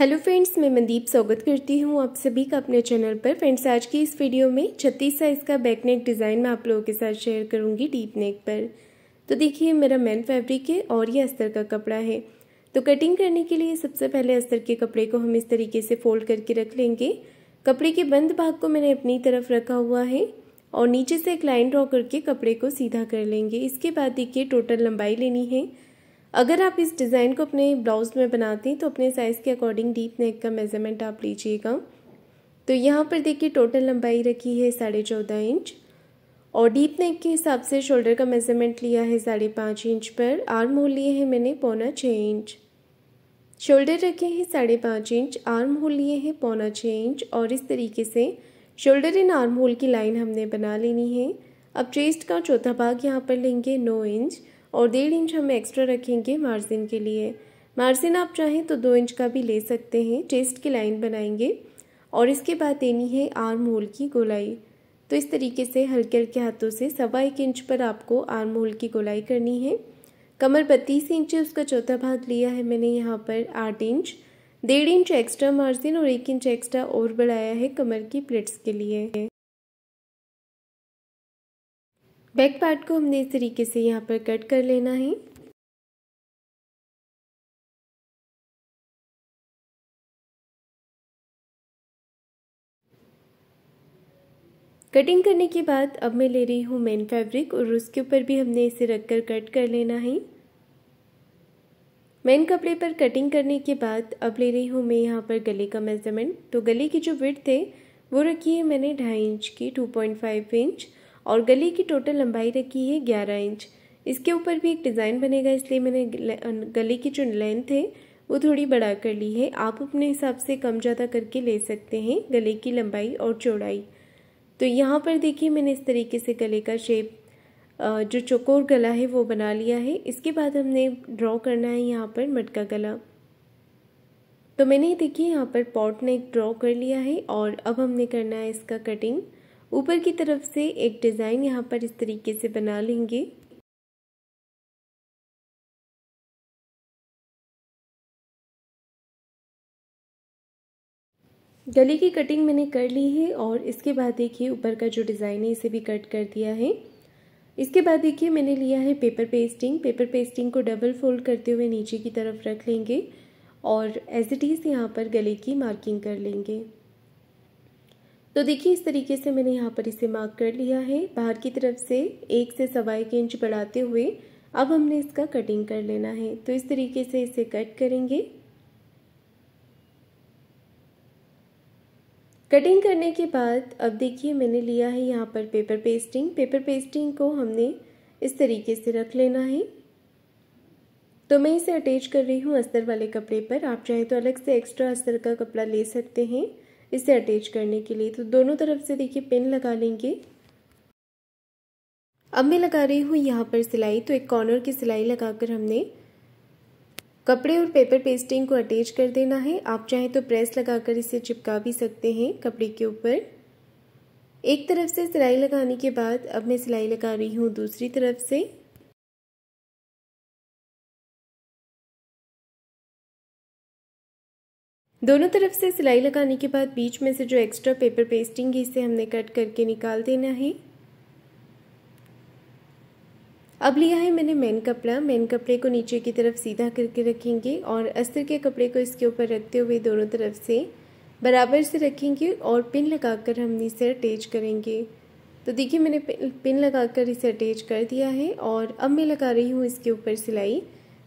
hello friends मैं मनदीप स्वागत करती हूँ आप सभी का अपने चैनल पर फ्रेंड्स आज की इस वीडियो में छत्तीस साइज़ का बैक नेक डिज़ाइन मैं आप लोगों के साथ शेयर करूंगी डीप नेक पर तो देखिए मेरा मेन फैब्रिक है और ये अस्तर का कपड़ा है तो कटिंग करने के लिए सबसे पहले अस्तर के कपड़े को हम इस तरीके से फोल्ड करके रख लेंगे कपड़े के बंद भाग को मैंने अपनी तरफ रखा हुआ है और नीचे से एक लाइन ड्रॉ करके कपड़े को सीधा कर लेंगे इसके बाद देखिए टोटल लंबाई लेनी है अगर आप इस डिज़ाइन को अपने ब्लाउज़ में बनाती हैं तो अपने साइज़ के अकॉर्डिंग डीप नेक का मेज़रमेंट आप लीजिएगा तो यहाँ पर देखिए टोटल लंबाई रखी है साढ़े चौदह इंच और डीप नेक के हिसाब से शोल्डर का मेज़रमेंट लिया है साढ़े पाँच इंच पर आर्म होल लिए हैं मैंने पौना छः इंच शोल्डर रखे हैं साढ़े पाँच इंच आर्म होल लिए हैं पौना छः इंच और इस तरीके से शोल्डर इन आर्म होल की लाइन हमने बना लेनी है अब चेस्ट का चौथा भाग यहाँ पर लेंगे नौ इंच और डेढ़ इंच हम एक्स्ट्रा रखेंगे मार्जिन के लिए मार्जिन आप चाहें तो दो इंच का भी ले सकते हैं चेस्ट की लाइन बनाएंगे और इसके बाद देनी है आर्म होल की गोलाई तो इस तरीके से हल्के हल्के हाथों से सवा एक इंच पर आपको आर्म होल की गोलाई करनी है कमर बत्तीस इंच है उसका चौथा भाग लिया है मैंने यहाँ पर आठ इंच डेढ़ इंच एक्स्ट्रा मार्जिन और एक इंच एक्स्ट्रा और बढ़ाया है कमर की प्लेट्स के लिए बैक पार्ट को हमने इस तरीके से यहाँ पर कट कर लेना है कटिंग करने के बाद अब मैं ले रही हूँ मेन फैब्रिक और उसके ऊपर भी हमने इसे रखकर कट कर लेना है मेन कपड़े पर कटिंग करने के बाद अब ले रही हूँ मैं यहाँ पर गले का मेजरमेंट तो गले की जो विड्थ है वो रखी है मैंने ढाई इंच की टू पॉइंट फाइव इंच और गले की टोटल लंबाई रखी है ग्यारह इंच इसके ऊपर भी एक डिज़ाइन बनेगा इसलिए मैंने गले की जो लेंथ है वो थोड़ी बड़ा कर ली है आप अपने हिसाब से कम ज़्यादा करके ले सकते हैं गले की लंबाई और चौड़ाई तो यहाँ पर देखिए मैंने इस तरीके से गले का शेप जो चकोर गला है वो बना लिया है इसके बाद हमने ड्रॉ करना है यहाँ पर मटका गला तो मैंने देखिए यहाँ पर पॉट ने ड्रॉ कर लिया है और अब हमने करना है इसका कटिंग ऊपर की तरफ से एक डिज़ाइन यहाँ पर इस तरीके से बना लेंगे गले की कटिंग मैंने कर ली है और इसके बाद देखिए ऊपर का जो डिज़ाइन है इसे भी कट कर दिया है इसके बाद देखिए मैंने लिया है पेपर पेस्टिंग पेपर पेस्टिंग को डबल फोल्ड करते हुए नीचे की तरफ रख लेंगे और एज इट इज़ यहाँ पर गले की मार्किंग कर लेंगे तो देखिए इस तरीके से मैंने यहाँ पर इसे मार्क कर लिया है बाहर की तरफ से एक से सवा एक इंच बढ़ाते हुए अब हमने इसका कटिंग कर लेना है तो इस तरीके से इसे कट करेंगे कटिंग करने के बाद अब देखिए मैंने लिया है यहाँ पर पेपर पेस्टिंग पेपर पेस्टिंग को हमने इस तरीके से रख लेना है तो मैं इसे अटैच कर रही हूँ अस्तर वाले कपड़े पर आप चाहे तो अलग से एक्स्ट्रा अस्तर का कपड़ा ले सकते हैं इसे अटैच करने के लिए तो दोनों तरफ से देखिए पिन लगा लेंगे अब मैं लगा रही हूँ यहाँ पर सिलाई तो एक कॉर्नर की सिलाई लगाकर हमने कपड़े और पेपर पेस्टिंग को अटैच कर देना है आप चाहें तो प्रेस लगाकर इसे चिपका भी सकते हैं कपड़े के ऊपर एक तरफ से सिलाई लगाने के बाद अब मैं सिलाई लगा रही हूँ दूसरी तरफ से दोनों तरफ से सिलाई लगाने के बाद बीच में से जो एक्स्ट्रा पेपर पेस्टिंग है इसे हमने कट करके निकाल देना है अब लिया है मैंने मेन कपड़ा मेन कपड़े को नीचे की तरफ सीधा करके रखेंगे और अस्तर के कपड़े को इसके ऊपर रखते हुए दोनों तरफ से बराबर से रखेंगे और पिन लगाकर हम इसे अटैच करेंगे तो देखिए मैंने पिन लगाकर इसे अटैच कर दिया है और अब मैं लगा रही हूँ इसके ऊपर सिलाई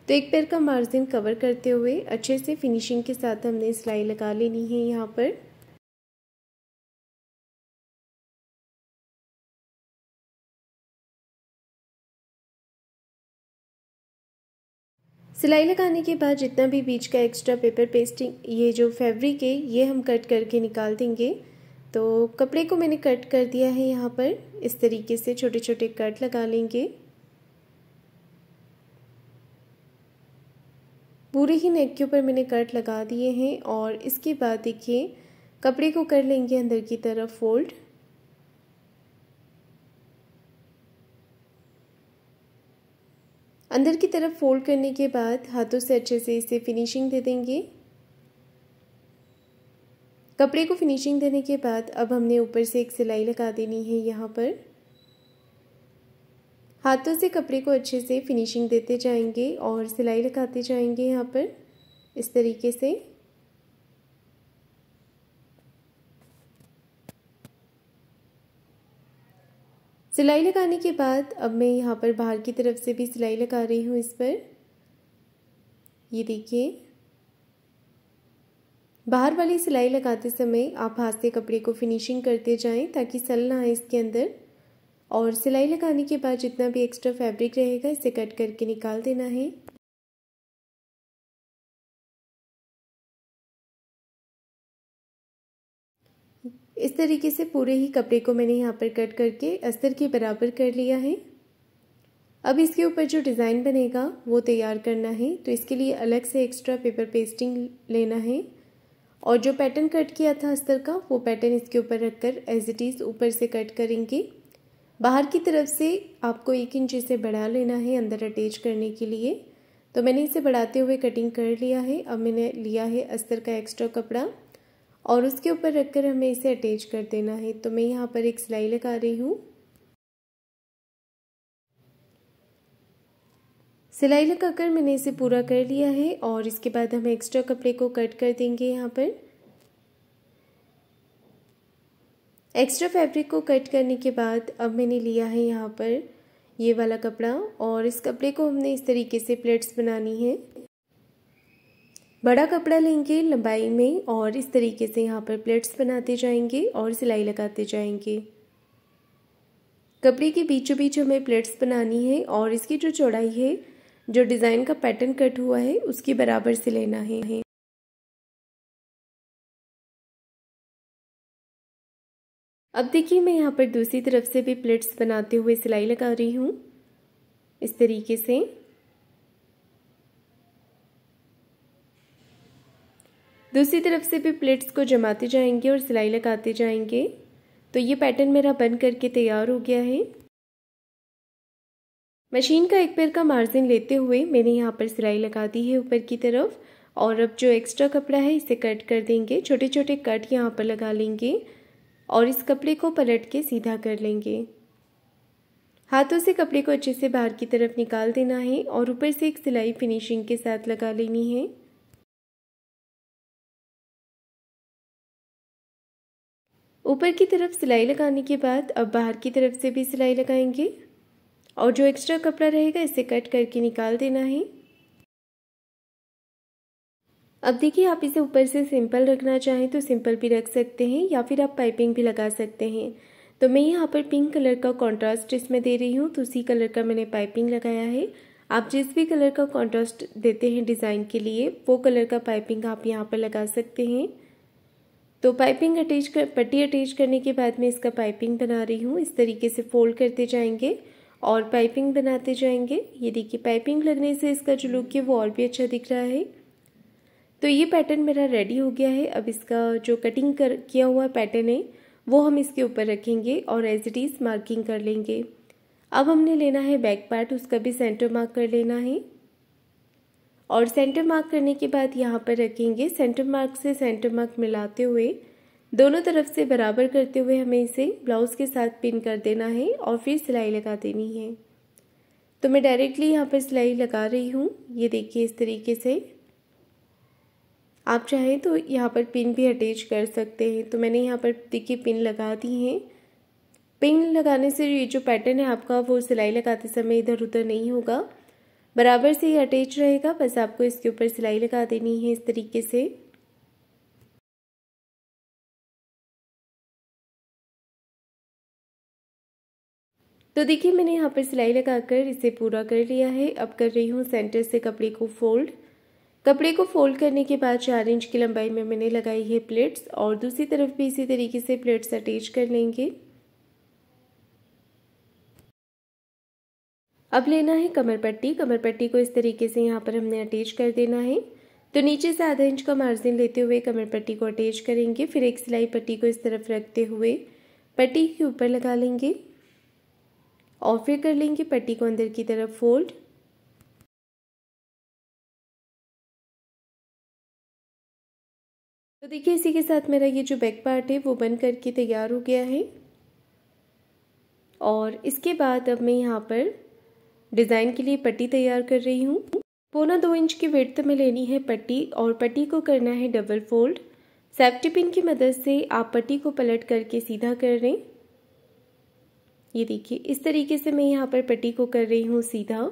तो एक पैर का मार्जिन कवर करते हुए अच्छे से फिनिशिंग के साथ हमने सिलाई लगा लेनी है यहाँ पर सिलाई लगाने के बाद जितना भी बीच का एक्स्ट्रा पेपर पेस्टिंग ये जो फैब्रिक है ये हम कट करके निकाल देंगे तो कपड़े को मैंने कट कर दिया है यहाँ पर इस तरीके से छोटे छोटे कट लगा लेंगे पूरे ही नेक के ऊपर मैंने कट लगा दिए हैं और इसके बाद देखिए कपड़े को कर लेंगे अंदर की तरफ फोल्ड अंदर की तरफ फोल्ड करने के बाद हाथों से अच्छे से इसे फिनिशिंग दे देंगे कपड़े को फिनिशिंग देने के बाद अब हमने ऊपर से एक सिलाई लगा देनी है यहाँ पर हाथों से कपड़े को अच्छे से फिनिशिंग देते जाएंगे और सिलाई लगाते जाएंगे यहाँ पर इस तरीके से सिलाई लगाने के बाद अब मैं यहाँ पर बाहर की तरफ से भी सिलाई लगा रही हूँ इस पर ये देखिए बाहर वाली सिलाई लगाते समय आप हाथ से कपड़े को फिनिशिंग करते जाएं ताकि सल ना आए इसके अंदर और सिलाई लगाने के बाद जितना भी एक्स्ट्रा फैब्रिक रहेगा इसे कट करके निकाल देना है इस तरीके से पूरे ही कपड़े को मैंने यहाँ पर कट करके अस्तर के बराबर कर लिया है अब इसके ऊपर जो डिज़ाइन बनेगा वो तैयार करना है तो इसके लिए अलग से एक्स्ट्रा पेपर पेस्टिंग लेना है और जो पैटर्न कट किया था अस्तर का वो पैटर्न इसके ऊपर रखकर एज इट इज़ ऊपर से कट करेंगे बाहर की तरफ से आपको एक इंच इसे बढ़ा लेना है अंदर अटैच करने के लिए तो मैंने इसे बढ़ाते हुए कटिंग कर लिया है अब मैंने लिया है अस्तर का एक्स्ट्रा कपड़ा और उसके ऊपर रखकर हमें इसे अटैच कर देना है तो मैं यहाँ पर एक सिलाई लगा रही हूँ सिलाई लगाकर मैंने इसे पूरा कर लिया है और इसके बाद हम एक्स्ट्रा कपड़े को कट कर देंगे यहाँ पर एक्स्ट्रा फैब्रिक को कट करने के बाद अब मैंने लिया है यहाँ पर ये वाला कपड़ा और इस कपड़े को हमने इस तरीके से प्लेट्स बनानी है बड़ा कपड़ा लेंगे लंबाई में और इस तरीके से यहाँ पर प्लेट्स बनाते जाएंगे और सिलाई लगाते जाएंगे कपड़े के बीचों बीच हमें प्लेट्स बनानी है और इसकी जो चौड़ाई है जो डिज़ाइन का पैटर्न कट हुआ है उसके बराबर से लेना है अब देखिए मैं यहाँ पर दूसरी तरफ से भी प्लेट्स बनाते हुए सिलाई लगा रही हूँ इस तरीके से दूसरी तरफ से भी प्लेट्स को जमाते जाएंगे और सिलाई लगाते जाएंगे तो ये पैटर्न मेरा बन करके तैयार हो गया है मशीन का एक पैर का मार्जिन लेते हुए मैंने यहाँ पर सिलाई लगा दी है ऊपर की तरफ और अब जो एक्स्ट्रा कपड़ा है इसे कट कर देंगे छोटे छोटे कट यहाँ पर लगा लेंगे और इस कपड़े को पलट के सीधा कर लेंगे हाथों से कपड़े को अच्छे से बाहर की तरफ निकाल देना है और ऊपर से एक सिलाई फिनिशिंग के साथ लगा लेनी है ऊपर की तरफ सिलाई लगाने के बाद अब बाहर की तरफ से भी सिलाई लगाएंगे और जो एक्स्ट्रा कपड़ा रहेगा इसे कट करके निकाल देना है अब देखिए आप इसे ऊपर से सिंपल रखना चाहें तो सिंपल भी रख सकते हैं या फिर आप पाइपिंग भी लगा सकते हैं तो मैं यहाँ पर पिंक कलर का कॉन्ट्रास्ट इसमें दे रही हूँ तो उसी कलर का मैंने पाइपिंग लगाया है आप जिस भी कलर का कॉन्ट्रास्ट देते हैं डिज़ाइन के लिए वो कलर का पाइपिंग आप यहाँ पर लगा सकते हैं तो पाइपिंग अटैच कर पट्टी अटैच करने के बाद मैं इसका पाइपिंग बना रही हूँ इस तरीके से फोल्ड करते जाएंगे और पाइपिंग बनाते जाएंगे ये देखिए पाइपिंग लगने से इसका जो लुक है वो और भी अच्छा दिख रहा है तो ये पैटर्न मेरा रेडी हो गया है अब इसका जो कटिंग कर किया हुआ पैटर्न है वो हम इसके ऊपर रखेंगे और एज इट इज़ मार्किंग कर लेंगे अब हमने लेना है बैक पार्ट उसका भी सेंटर मार्क कर लेना है और सेंटर मार्क करने के बाद यहाँ पर रखेंगे सेंटर मार्क से सेंटर मार्क मिलाते हुए दोनों तरफ से बराबर करते हुए हमें इसे ब्लाउज के साथ पिन कर देना है और फिर सिलाई लगा देनी है तो मैं डायरेक्टली यहाँ पर सिलाई लगा रही हूँ ये देखिए इस तरीके से आप चाहें तो यहाँ पर पिन भी अटैच कर सकते हैं तो मैंने यहाँ पर देखिए पिन लगा दी है पिन लगाने से ये जो पैटर्न है आपका वो सिलाई लगाते समय इधर उधर नहीं होगा बराबर से ये अटैच रहेगा बस आपको इसके ऊपर सिलाई लगा देनी है इस तरीके से तो देखिए मैंने यहाँ पर सिलाई लगाकर इसे पूरा कर लिया है अब कर रही हूँ सेंटर से कपड़े को फोल्ड कपड़े को फोल्ड करने के बाद चार इंच की लंबाई में मैंने लगाई है प्लेट्स और दूसरी तरफ भी इसी तरीके से प्लेट्स अटैच कर लेंगे अब लेना है कमर पट्टी कमर पट्टी को इस तरीके से यहाँ पर हमने अटैच कर देना है तो नीचे से आधा इंच का मार्जिन लेते हुए कमर पट्टी को अटैच करेंगे फिर एक सिलाई पट्टी को इस तरफ रखते हुए पट्टी के ऊपर लगा लेंगे और फिर कर लेंगे पट्टी को अंदर की तरफ फोल्ड देखिए इसी के साथ मेरा ये जो बैक पार्ट है वो बन करके तैयार हो गया है और इसके बाद अब मैं यहाँ पर डिज़ाइन के लिए पट्टी तैयार कर रही हूँ पौना दो इंच की विड्थ में लेनी है पट्टी और पट्टी को करना है डबल फोल्ड सेफ्टी पिन की मदद से आप पट्टी को पलट करके सीधा कर रहे ये देखिए इस तरीके से मैं यहाँ पर पट्टी को कर रही हूँ सीधा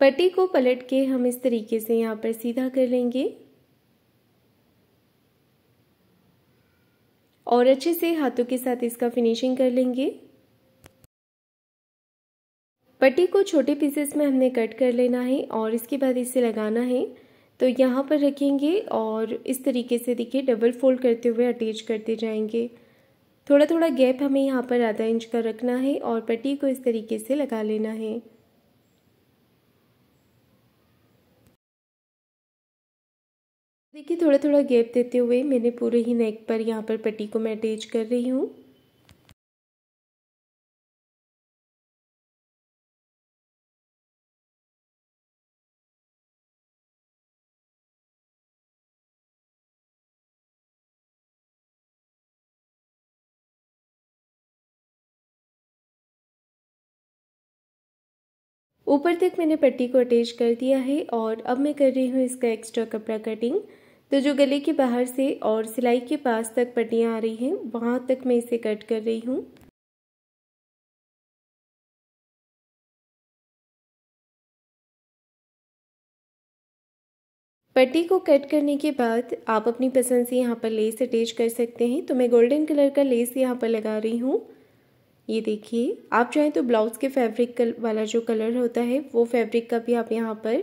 पट्टी को पलट के हम इस तरीके से यहाँ पर सीधा कर लेंगे और अच्छे से हाथों के साथ इसका फिनिशिंग कर लेंगे पट्टी को छोटे पीसेस में हमने कट कर लेना है और इसके बाद इसे लगाना है तो यहाँ पर रखेंगे और इस तरीके से देखिए डबल फोल्ड करते हुए अटैच करते जाएंगे थोड़ा थोड़ा गैप हमें यहाँ पर आधा इंच का रखना है और पट्टी को इस तरीके से लगा लेना है देखिए थोड़ा थोड़ा गैप देते हुए मैंने पूरे ही नेक पर यहाँ पर पट्टी को मैं अटैच कर रही हूँ ऊपर तक मैंने पट्टी को अटैच कर दिया है और अब मैं कर रही हूँ इसका एक्स्ट्रा कपड़ा कटिंग तो जो गले के बाहर से और सिलाई के पास तक पट्टियाँ आ रही हैं वहाँ तक मैं इसे कट कर रही हूँ पट्टी को कट करने के बाद आप अपनी पसंद से यहाँ पर लेस अटैच कर सकते हैं तो मैं गोल्डन कलर का लेस यहाँ पर लगा रही हूँ ये देखिए आप चाहें तो ब्लाउज़ के फैब्रिक वाला जो कलर होता है वो फैब्रिक का भी आप यहाँ पर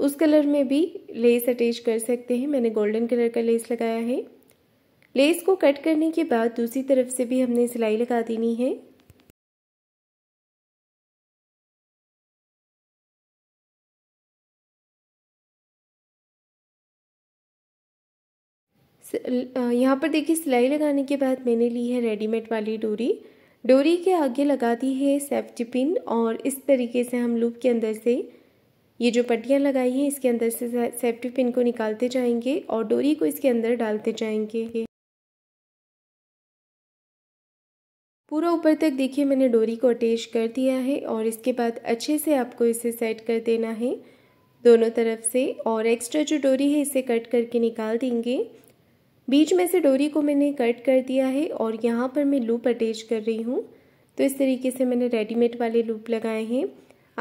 उस कलर में भी लेस अटैच कर सकते हैं मैंने गोल्डन कलर का लेस लगाया है लेस को कट करने के बाद दूसरी तरफ से भी हमने सिलाई लगा देनी है यहाँ पर देखिए सिलाई लगाने के बाद मैंने ली है रेडीमेड वाली डोरी डोरी के आगे लगा दी है सेफ्टी पिन और इस तरीके से हम लूप के अंदर से ये जो पट्टियाँ लगाई हैं इसके अंदर से सेफ्टी पिन को निकालते जाएंगे और डोरी को इसके अंदर डालते जाएंगे पूरा ऊपर तक देखिए मैंने डोरी को अटैच कर दिया है और इसके बाद अच्छे से आपको इसे सेट कर देना है दोनों तरफ से और एक्स्ट्रा जो डोरी है इसे कट करके निकाल देंगे बीच में से डोरी को मैंने कट कर दिया है और यहाँ पर मैं लूप अटैच कर रही हूँ तो इस तरीके से मैंने रेडीमेड वाले लूप लगाए हैं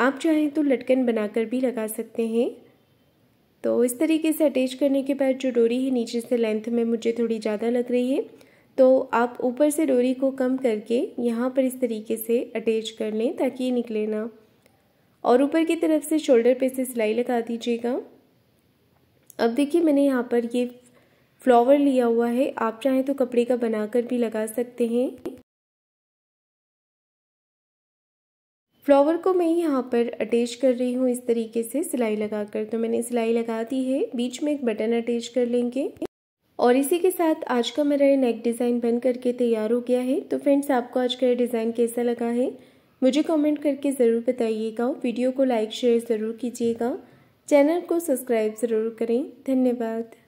आप चाहें तो लटकन बनाकर भी लगा सकते हैं तो इस तरीके से अटैच करने के बाद जो डोरी है नीचे से लेंथ में मुझे थोड़ी ज़्यादा लग रही है तो आप ऊपर से डोरी को कम करके यहाँ पर इस तरीके से अटैच कर लें ताकि ये निकले ना और ऊपर की तरफ से शोल्डर पे से सिलाई लगा दीजिएगा अब देखिए मैंने यहाँ पर ये फ्लावर लिया हुआ है आप चाहें तो कपड़े का बनाकर भी लगा सकते हैं फ्लावर को मैं यहाँ पर अटैच कर रही हूँ इस तरीके से सिलाई लगाकर तो मैंने सिलाई लगा दी है बीच में एक बटन अटैच कर लेंगे और इसी के साथ आज का मेरा नेक डिज़ाइन बन करके तैयार हो गया है तो फ्रेंड्स आपको आज का ये डिज़ाइन कैसा लगा है मुझे कमेंट करके ज़रूर बताइएगा वीडियो को लाइक शेयर ज़रूर कीजिएगा चैनल को सब्सक्राइब ज़रूर करें धन्यवाद